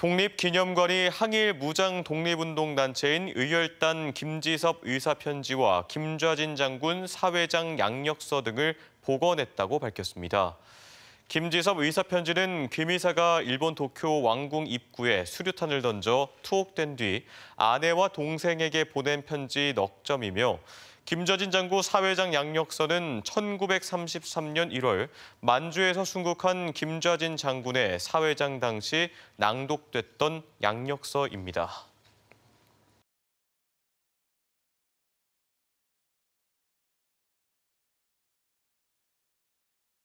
독립기념관이 항일 무장 독립운동단체인 의열단 김지섭 의사 편지와 김좌진 장군 사회장 양력서 등을 복원했다고 밝혔습니다. 김지섭 의사편지는 김 의사가 일본 도쿄 왕궁 입구에 수류탄을 던져 투옥된 뒤 아내와 동생에게 보낸 편지 넉 점이며 김저진 장구 사회장 양력서는 1933년 1월 만주에서 순국한 김좌진 장군의 사회장 당시 낭독됐던 양력서입니다.